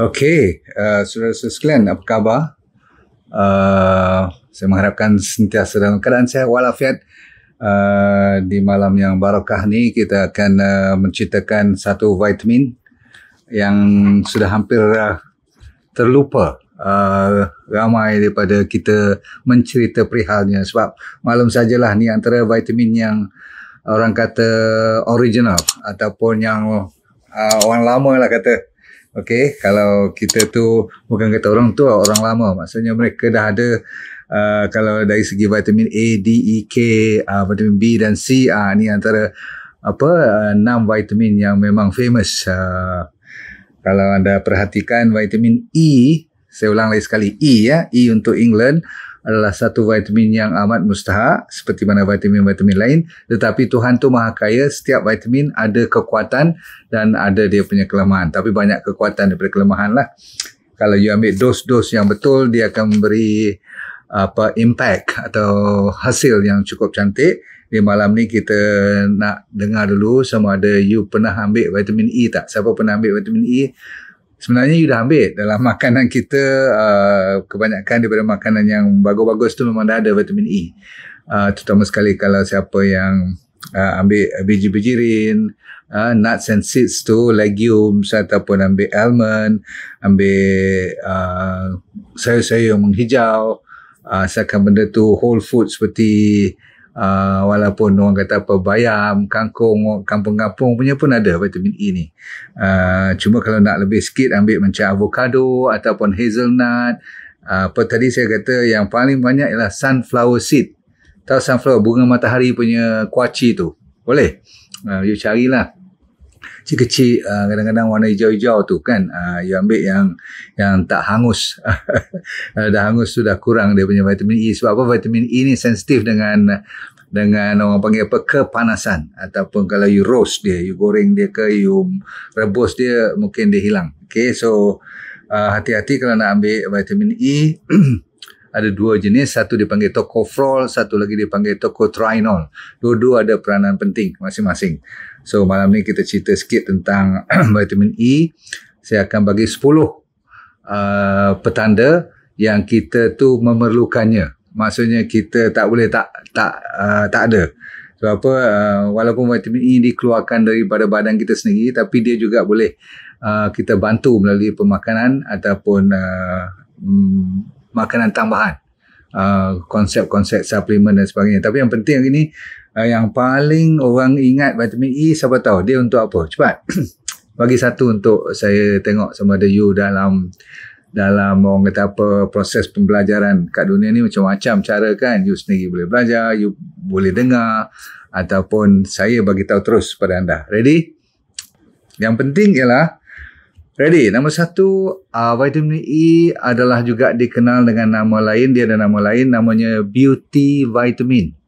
Okey, uh, saudara-saudara sekalian, apa khabar? Uh, saya mengharapkan sentiasa dalam keadaan saya walafiat. Uh, di malam yang barakah ni kita akan uh, menceritakan satu vitamin yang sudah hampir uh, terlupa uh, ramai daripada kita mencerita perihalnya sebab malam sajalah ni antara vitamin yang orang kata original ataupun yang uh, orang lama lah kata Okey, kalau kita tu bukan kata orang tua, orang lama. Maksudnya mereka dah ada uh, kalau dari segi vitamin A, D, E, K, uh, vitamin B dan C, uh, ni antara apa uh, enam uh, vitamin yang memang famous. Uh, kalau anda perhatikan vitamin E, saya ulang lagi sekali E ya, E untuk England adalah satu vitamin yang amat mustahak seperti mana vitamin-vitamin lain tetapi Tuhan tu maha kaya setiap vitamin ada kekuatan dan ada dia punya kelemahan tapi banyak kekuatan daripada kelemahan lah kalau you ambil dos-dos yang betul dia akan memberi apa impact atau hasil yang cukup cantik di malam ni kita nak dengar dulu sama ada you pernah ambil vitamin E tak siapa pernah ambil vitamin E sebenarnya you dah ambil dalam makanan kita uh, kebanyakan daripada makanan yang bagus-bagus tu memang dah ada vitamin E uh, terutama sekali kalau siapa yang uh, ambil biji-bijirin uh, nuts and seeds tu legumes ataupun ambil almond ambil uh, sayur-sayur yang menghijau uh, asalkan benda tu whole food seperti uh, walaupun orang kata apa bayam, kangkung, kampung-kampung punya pun ada vitamin E ni. Uh, cuma kalau nak lebih sikit ambil macam avocado ataupun hazelnut. Uh, apa tadi saya kata yang paling banyak ialah sunflower seed. Tahu sunflower bunga matahari punya kuaci tu. Boleh. Uh, you carilah kecil-kecil ah, kadang-kadang warna hijau-hijau tu kan uh, you ambil yang yang tak hangus ah, dah hangus sudah kurang dia punya vitamin E sebab apa vitamin E ni sensitif dengan dengan orang panggil apa kepanasan ataupun kalau you roast dia you goreng dia ke you rebus dia mungkin dia hilang okay so hati-hati kalau nak ambil vitamin E ada dua jenis satu dipanggil tocopherol satu lagi dipanggil tocotrienol dua-dua ada peranan penting masing-masing So malam ni kita cerita sikit tentang vitamin E. Saya akan bagi 10 uh, petanda yang kita tu memerlukannya. Maksudnya kita tak boleh tak tak uh, tak ada. Sebab apa uh, walaupun vitamin E dikeluarkan daripada badan kita sendiri tapi dia juga boleh uh, kita bantu melalui pemakanan ataupun uh, um, makanan tambahan. Uh, konsep-konsep suplemen dan sebagainya. Tapi yang penting hari ini uh, yang paling orang ingat vitamin E siapa tahu dia untuk apa cepat bagi satu untuk saya tengok sama ada you dalam dalam orang kata apa proses pembelajaran kat dunia ni macam-macam cara kan you sendiri boleh belajar you boleh dengar ataupun saya bagi tahu terus pada anda ready yang penting ialah ready Nama satu uh, vitamin E adalah juga dikenal dengan nama lain dia ada nama lain namanya beauty vitamin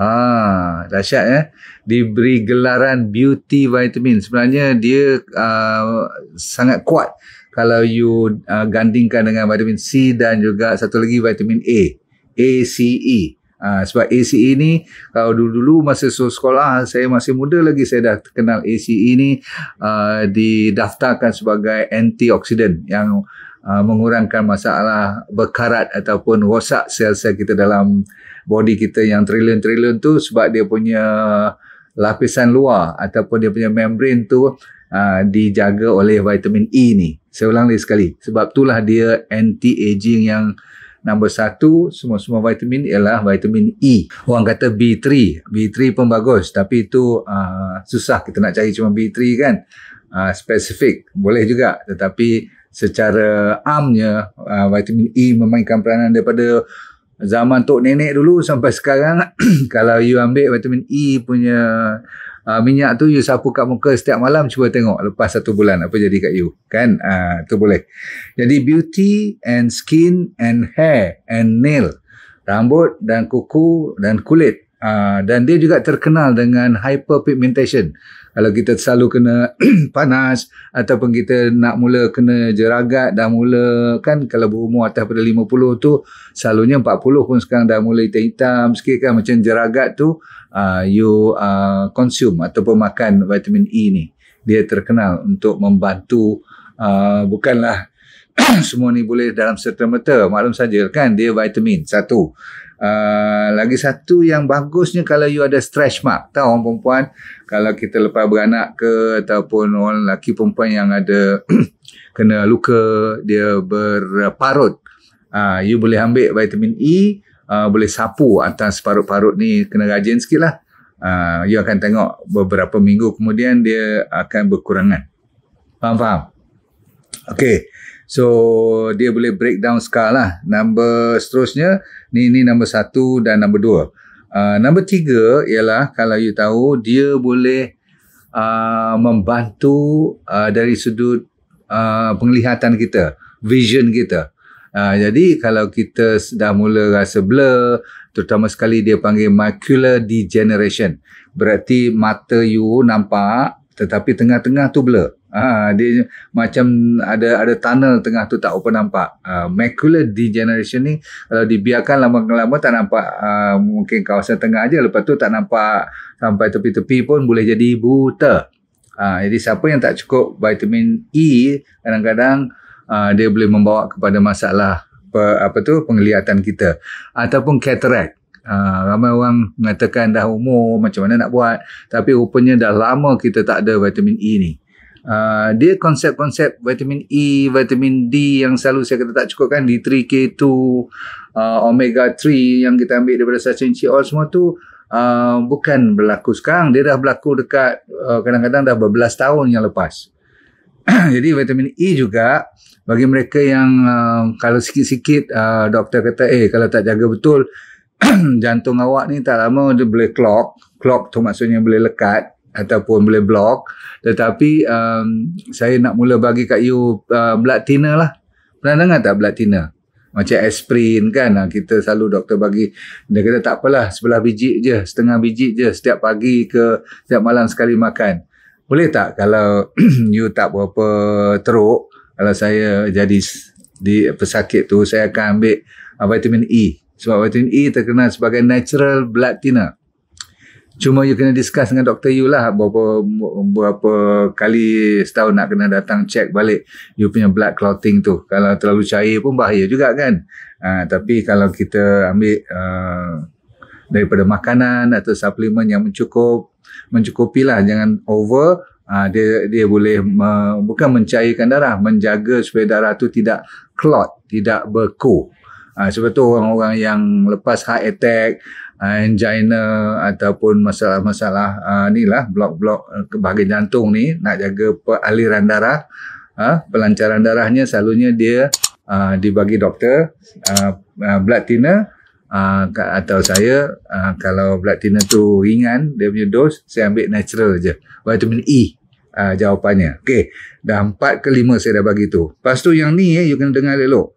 Ha, dahsyat eh. Diberi gelaran beauty vitamin. Sebenarnya dia uh, sangat kuat kalau you uh, gandingkan dengan vitamin C dan juga satu lagi vitamin A. ACE. Uh, ha, sebab ACE ni kalau dulu-dulu masa sekolah saya masih muda lagi saya dah kenal ACE ni uh, didaftarkan sebagai antioksidan yang uh, mengurangkan masalah berkarat ataupun rosak sel-sel kita dalam body kita yang trilion-trilion tu sebab dia punya lapisan luar ataupun dia punya membrane tu uh, dijaga oleh vitamin E ni. Saya ulang lagi sekali. Sebab itulah dia anti-aging yang nombor satu semua-semua vitamin ialah vitamin E. Orang kata B3. B3 pun bagus tapi itu uh, susah kita nak cari cuma B3 kan. Uh, ah, spesifik boleh juga tetapi secara amnya uh, vitamin E memainkan peranan daripada zaman tok nenek dulu sampai sekarang kalau you ambil vitamin E punya uh, minyak tu you sapu kat muka setiap malam cuba tengok lepas satu bulan apa jadi kat you kan uh, tu boleh jadi beauty and skin and hair and nail rambut dan kuku dan kulit Ah, dan dia juga terkenal dengan hyperpigmentation. Kalau kita selalu kena panas ataupun kita nak mula kena jeragat dah mula kan kalau berumur atas pada 50 tu selalunya 40 pun sekarang dah mula hitam-hitam sikit kan macam jeragat tu uh, you uh, consume ataupun makan vitamin E ni. Dia terkenal untuk membantu uh, bukanlah semua ni boleh dalam serta-merta maklum saja kan dia vitamin satu Uh, lagi satu yang bagusnya kalau you ada stretch mark tahu orang perempuan kalau kita lepas beranak ke ataupun orang lelaki perempuan yang ada kena luka dia berparut uh, you boleh ambil vitamin E uh, boleh sapu atas parut-parut ni kena rajin sikit lah uh, you akan tengok beberapa minggu kemudian dia akan berkurangan faham-faham Okay. So dia boleh break down scar lah. Number seterusnya ni ni number satu dan number dua. Uh, number tiga ialah kalau you tahu dia boleh uh, membantu uh, dari sudut uh, penglihatan kita, vision kita. Uh, jadi kalau kita dah mula rasa blur, terutama sekali dia panggil macular degeneration. Berarti mata you nampak tetapi tengah-tengah tu blur. Ha, dia macam ada ada tunnel tengah tu tak open nampak. Uh, macular degeneration ni kalau dibiarkan lama-lama tak nampak uh, mungkin kawasan tengah aja lepas tu tak nampak sampai tepi-tepi pun boleh jadi buta. Ha, jadi siapa yang tak cukup vitamin E kadang-kadang uh, dia boleh membawa kepada masalah pe, apa tu penglihatan kita ataupun cataract. Uh, ramai orang mengatakan dah umur macam mana nak buat tapi rupanya dah lama kita tak ada vitamin E ni. Uh, dia konsep-konsep vitamin E, vitamin D yang selalu saya kata tak cukup kan D3, K2, uh, ah, omega 3 yang kita ambil daripada sachin chi all semua tu uh, bukan berlaku sekarang dia dah berlaku dekat uh, kadang-kadang dah berbelas tahun yang lepas jadi vitamin E juga bagi mereka yang uh, kalau sikit-sikit uh, doktor kata eh kalau tak jaga betul jantung awak ni tak lama dia boleh clock clock tu maksudnya boleh lekat ataupun boleh blog tetapi um, saya nak mula bagi kat you uh, blood thinner lah pernah dengar tak blood thinner macam aspirin kan ah, kita selalu doktor bagi dia kata tak apalah sebelah biji je setengah biji je setiap pagi ke setiap malam sekali makan boleh tak kalau you tak berapa teruk kalau saya jadi di pesakit tu saya akan ambil uh, vitamin E sebab vitamin E terkenal sebagai natural blood thinner Cuma you kena discuss dengan doktor you lah berapa, berapa kali setahun nak kena datang check balik you punya blood clotting tu. Kalau terlalu cair pun bahaya juga kan. Uh, tapi kalau kita ambil uh, daripada makanan atau suplemen yang mencukup, mencukupi lah jangan over. Uh, dia dia boleh me, bukan mencairkan darah, menjaga supaya darah tu tidak clot, tidak beku. Ha, sebab tu orang-orang yang lepas heart attack, ah, angina ataupun masalah-masalah uh, ni lah, blok-blok eh, bahagian jantung ni nak jaga aliran darah, uh, pelancaran darahnya selalunya dia uh, dibagi doktor uh, uh, blood thinner uh, atau saya uh, kalau blood thinner tu ringan dia punya dos saya ambil natural je vitamin E uh, jawapannya. Okey, dah empat ke lima saya dah bagi tu. Lepas tu yang ni eh, you kena dengar elok.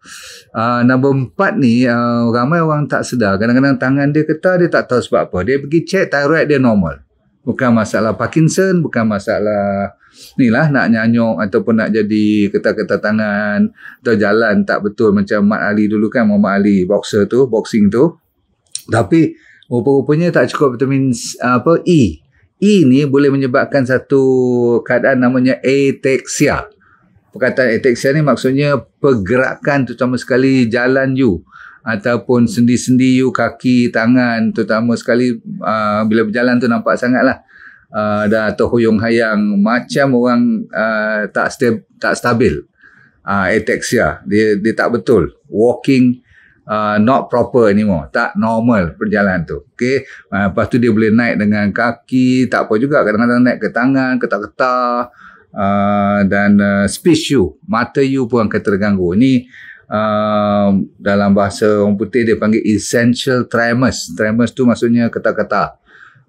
Uh, nombor empat ni, uh, ramai orang tak sedar. Kadang-kadang tangan dia ketar, dia tak tahu sebab apa. Dia pergi check thyroid dia normal. Bukan masalah Parkinson, bukan masalah ni lah nak nyanyok ataupun nak jadi ketar-ketar tangan atau jalan tak betul macam Mat Ali dulu kan, Muhammad Ali, boxer tu, boxing tu. Tapi rupa-rupanya tak cukup vitamin apa E ini boleh menyebabkan satu keadaan namanya ataxia. Perkataan ataxia ni maksudnya pergerakan terutama sekali jalan you ataupun sendi-sendi you kaki, tangan terutama sekali uh, bila berjalan tu nampak sangatlah uh, dah terhuyung hayang macam orang uh, tak tak stabil. Uh, ah, ataxia dia dia tak betul walking uh, not proper anymore. Tak normal perjalanan tu. Okay. Uh, lepas tu dia boleh naik dengan kaki. Tak apa juga. Kadang-kadang naik ke tangan, ketak ketak Uh, dan uh, speech you. Mata you pun akan terganggu. Ini uh, dalam bahasa orang putih dia panggil essential tremors. Tremors tu maksudnya ketak ketak.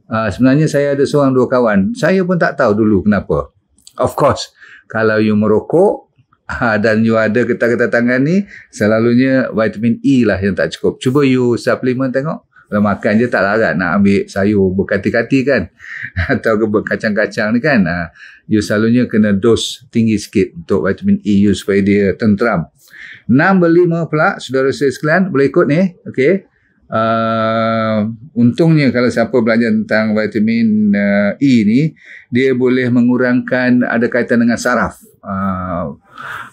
Uh, sebenarnya saya ada seorang dua kawan. Saya pun tak tahu dulu kenapa. Of course, kalau you merokok, ha, dan you ada getah-getah tangan ni, selalunya vitamin E lah yang tak cukup. Cuba you supplement tengok. Kalau makan je tak larat nak ambil sayur berkati-kati kan. Atau ke kacang-kacang ni kan. Ha, you selalunya kena dos tinggi sikit untuk vitamin E you supaya dia tenteram. beli lima pula, saudara-saudara sekalian, boleh ikut ni. Okay. Uh, ah, untungnya kalau siapa belajar tentang vitamin uh, E ni dia boleh mengurangkan ada kaitan dengan saraf uh,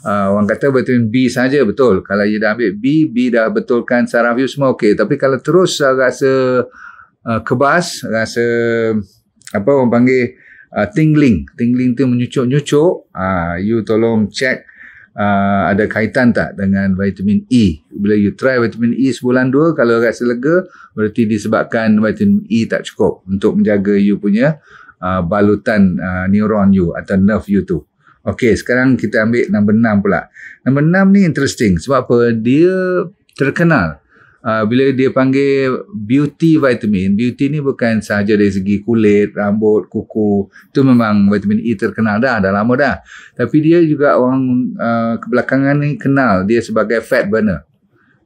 Uh, orang kata vitamin B saja betul kalau dia dah ambil B B dah betulkan saraf you semua okey tapi kalau terus uh, rasa uh, kebas rasa apa orang panggil uh, tingling tingling tu menyucuk-nyucuk uh, you tolong check uh, ada kaitan tak dengan vitamin E? Bila you try vitamin E sebulan dua, kalau rasa lega, berarti disebabkan vitamin E tak cukup untuk menjaga you punya uh, balutan uh, neuron you atau nerve you tu. Okey, sekarang kita ambil nombor enam pula. Nombor enam ni interesting sebab apa? Dia terkenal uh, bila dia panggil beauty vitamin beauty ni bukan sahaja dari segi kulit rambut kuku tu memang vitamin E terkenal dah dah lama dah tapi dia juga orang uh, kebelakangan ni kenal dia sebagai fat burner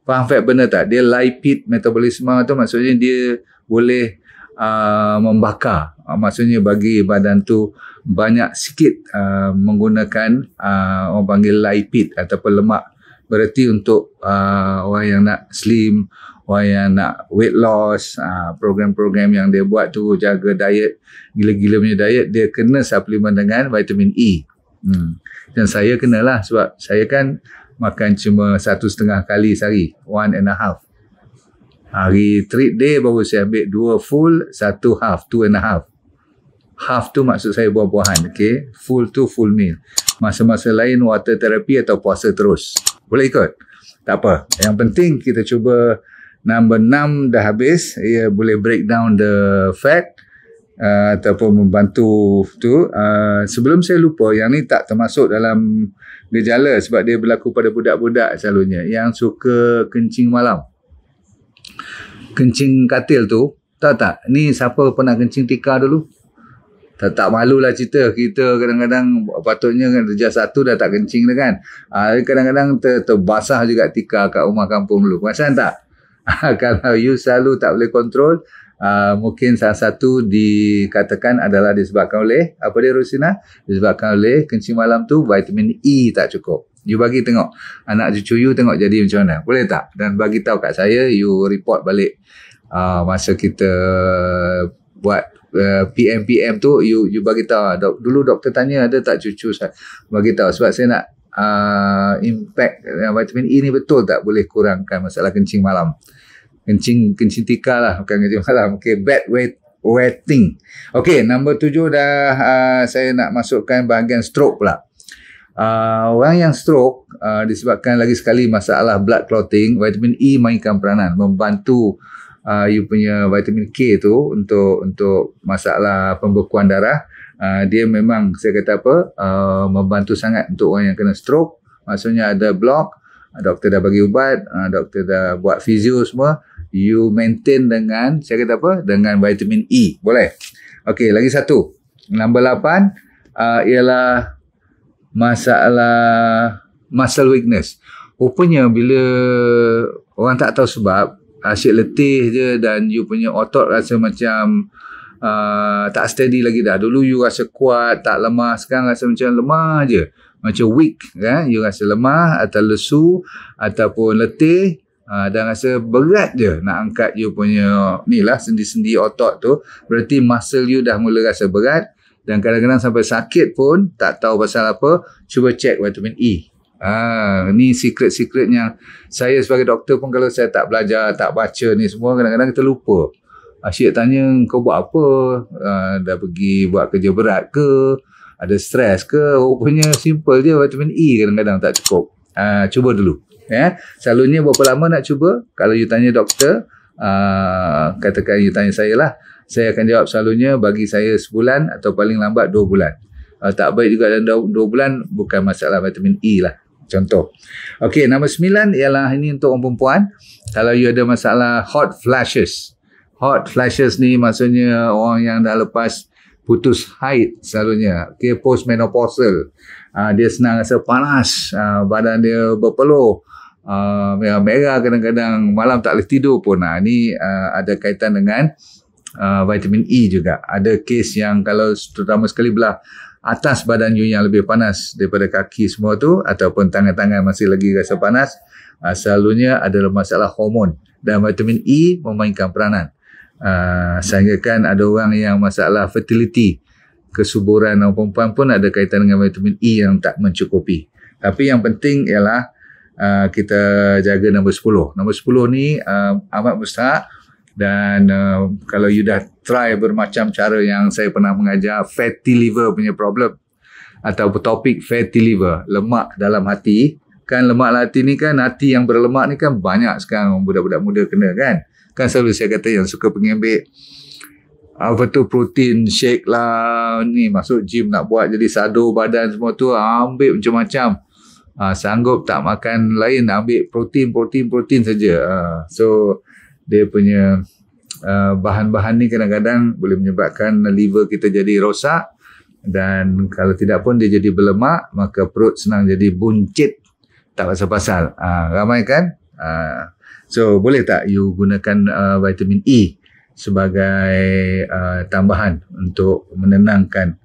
faham fat burner tak dia lipid metabolisme tu maksudnya dia boleh uh, membakar uh, maksudnya bagi badan tu banyak sikit uh, menggunakan uh, orang panggil lipid ataupun lemak Berarti untuk uh, orang yang nak slim, orang yang nak weight loss, uh, program-program yang dia buat tu jaga diet, gila-gila punya diet, dia kena suplemen dengan vitamin E. Hmm. Dan saya kenalah sebab saya kan makan cuma satu setengah kali sehari, one and a half. Hari treat day baru saya ambil dua full, satu half, two and a half. Half tu maksud saya buah-buahan, okay? Full tu full meal. Masa-masa lain water therapy atau puasa terus boleh ikut. Tak apa. Yang penting kita cuba number 6 dah habis. Ia boleh break down the fact uh, ataupun membantu tu. Uh, sebelum saya lupa, yang ni tak termasuk dalam gejala sebab dia berlaku pada budak-budak selalunya yang suka kencing malam. Kencing katil tu, tahu tak? Ni siapa pernah kencing tikar dulu? tak, tak malulah cerita kita kadang-kadang patutnya kerja kan, satu dah tak kencing dah kan uh, kadang-kadang ter, terbasah juga tika kat rumah kampung dulu perasan tak ah, kalau you selalu tak boleh kontrol uh, mungkin salah satu dikatakan adalah disebabkan oleh apa dia Rosina disebabkan oleh kencing malam tu vitamin E tak cukup You bagi tengok anak cucu you tengok jadi macam mana. Boleh tak? Dan bagi tahu kat saya, you report balik uh, masa kita buat PM-PM uh, tu you you bagi tahu lah. dok, dulu doktor tanya ada tak cucu saya bagi tahu sebab saya nak uh, impact uh, vitamin E ni betul tak boleh kurangkan masalah kencing malam kencing kencing tika lah bukan kencing malam okay bad weight wetting. Okey, nombor tujuh dah uh, saya nak masukkan bahagian stroke pula. Uh, orang yang stroke uh, disebabkan lagi sekali masalah blood clotting, vitamin E mainkan peranan membantu uh, you punya vitamin K tu untuk untuk masalah pembekuan darah uh, dia memang saya kata apa uh, membantu sangat untuk orang yang kena stroke maksudnya ada blok uh, doktor dah bagi ubat uh, doktor dah buat fizio semua you maintain dengan saya kata apa dengan vitamin E boleh okey lagi satu nombor 8 uh, ialah masalah muscle weakness rupanya bila orang tak tahu sebab asyik letih je dan you punya otot rasa macam uh, tak steady lagi dah. Dulu you rasa kuat, tak lemah. Sekarang rasa macam lemah je. Macam weak. Kan? You rasa lemah atau lesu ataupun letih. Uh, dan rasa berat je nak angkat you punya ni lah sendi-sendi otot tu berarti muscle you dah mula rasa berat dan kadang-kadang sampai sakit pun tak tahu pasal apa cuba check vitamin E Ha, ni secret-secretnya. Saya sebagai doktor pun kalau saya tak belajar, tak baca ni semua, kadang-kadang kita lupa. Asyik tanya, kau buat apa? Ha, dah pergi buat kerja berat ke? Ada stres ke? Rupanya simple je, vitamin E kadang-kadang tak cukup. Ha, cuba dulu. Ya? Selalunya berapa lama nak cuba? Kalau you tanya doktor, ha, katakan you tanya saya lah. Saya akan jawab selalunya bagi saya sebulan atau paling lambat dua bulan. Uh, tak baik juga dalam 2 bulan bukan masalah vitamin E lah Contoh. Okey, nombor sembilan ialah ini untuk orang perempuan. Kalau you ada masalah hot flashes. Hot flashes ni maksudnya orang yang dah lepas putus haid selalunya. Okey, post menopausal. Uh, ah, dia senang rasa panas. Uh, badan dia berpeluh. Uh, merah kadang-kadang malam tak boleh tidur pun. Nah, ini uh, ada kaitan dengan uh, vitamin E juga. Ada kes yang kalau terutama sekali belah atas badan you yang lebih panas daripada kaki semua tu ataupun tangan-tangan masih lagi rasa ya. panas uh, selalunya adalah masalah hormon dan vitamin E memainkan peranan uh, sehingga kan ada orang yang masalah fertility kesuburan orang perempuan pun ada kaitan dengan vitamin E yang tak mencukupi tapi yang penting ialah uh, kita jaga nombor 10 nombor 10 ni uh, amat mustahak dan uh, kalau you dah try bermacam cara yang saya pernah mengajar fatty liver punya problem atau topik fatty liver lemak dalam hati kan lemak dalam hati ni kan hati yang berlemak ni kan banyak sekarang budak-budak muda kena kan kan selalu saya kata yang suka pengambil apa tu protein shake lah ni masuk gym nak buat jadi sado badan semua tu ambil macam-macam ha, sanggup tak makan lain ambil protein protein protein saja ha, so uh, dia punya uh, bahan-bahan ni kadang-kadang boleh menyebabkan liver kita jadi rosak dan kalau tidak pun dia jadi berlemak maka perut senang jadi buncit tak pasal-pasal uh, ramai kan uh, so boleh tak you gunakan uh, vitamin E sebagai uh, tambahan untuk menenangkan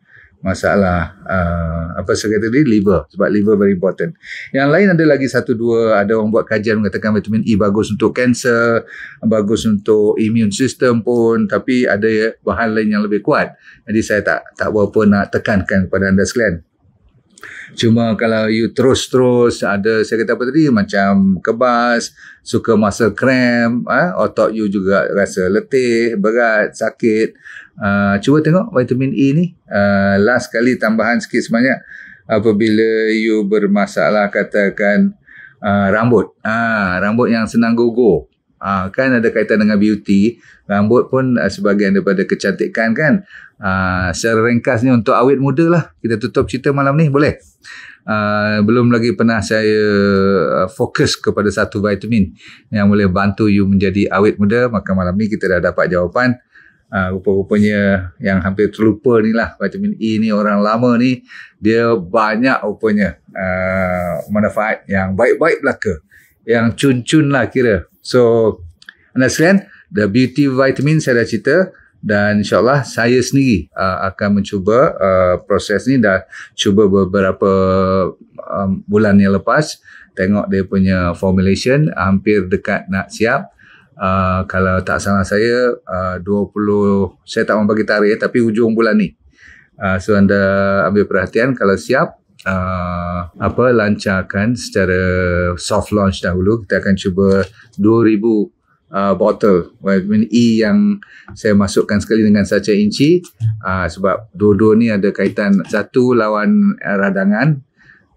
masalah uh, apa saya kata tadi liver sebab liver very important yang lain ada lagi satu dua ada orang buat kajian mengatakan vitamin E bagus untuk kanser bagus untuk imun sistem pun tapi ada bahan lain yang lebih kuat jadi saya tak tak berapa nak tekankan kepada anda sekalian Cuma kalau you terus-terus ada saya kata apa tadi macam kebas, suka muscle cramp, ha, eh, otot you juga rasa letih, berat, sakit. Uh, cuba tengok vitamin E ni. Uh, last kali tambahan sikit sebanyak apabila you bermasalah katakan uh, rambut. Uh, rambut yang senang gugur. Uh, kan ada kaitan dengan beauty. Rambut pun uh, ah, sebagian daripada kecantikan kan. Uh, secara ringkas ni untuk awet muda lah. Kita tutup cerita malam ni boleh? Uh, belum lagi pernah saya uh, fokus kepada satu vitamin yang boleh bantu you menjadi awet muda. Maka malam ni kita dah dapat jawapan. Uh, rupa-rupanya yang hampir terlupa ni lah vitamin E ni orang lama ni dia banyak rupanya uh, manfaat yang baik-baik belaka yang cun-cun lah kira So anda sekalian The Beauty Vitamin saya dah cerita dan insyaAllah saya sendiri uh, akan mencuba uh, proses ni dah cuba beberapa um, bulan yang lepas tengok dia punya formulation hampir dekat nak siap uh, kalau tak salah saya uh, 20 saya tak mahu bagi tarikh tapi hujung bulan ni uh, so anda ambil perhatian kalau siap uh, apa lancarkan secara soft launch dahulu kita akan cuba 2000 uh, botol vitamin E yang saya masukkan sekali dengan saca inci uh, sebab dua-dua ni ada kaitan satu lawan uh, radangan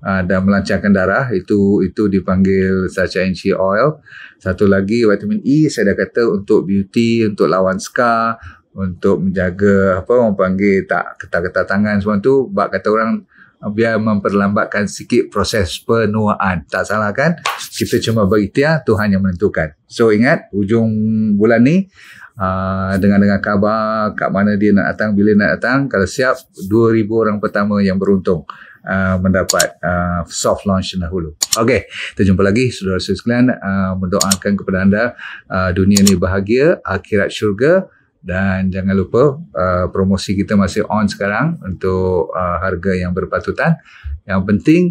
uh, dan melancarkan darah itu itu dipanggil saca inci oil satu lagi vitamin E saya dah kata untuk beauty untuk lawan scar untuk menjaga apa orang panggil tak ketat-ketat tangan semua tu bab kata orang Ah, biar memperlambatkan sikit proses penuaan. Tak salah kan? Kita cuma berikhtiar, Tuhan yang menentukan. So ingat, hujung bulan ni, ah, dengan dengan khabar kat mana dia nak datang, bila nak datang, kalau siap, 2,000 orang pertama yang beruntung uh, mendapat uh, soft launch dahulu. Okey, kita jumpa lagi saudara-saudara sekalian. Uh, mendoakan kepada anda, uh, dunia ni bahagia, akhirat syurga dan jangan lupa uh, promosi kita masih on sekarang untuk uh, harga yang berpatutan. Yang penting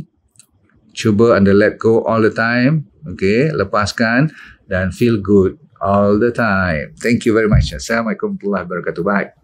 cuba anda let go all the time, okay? Lepaskan dan feel good all the time. Thank you very much. Assalamualaikum warahmatullahi wabarakatuh. Bye.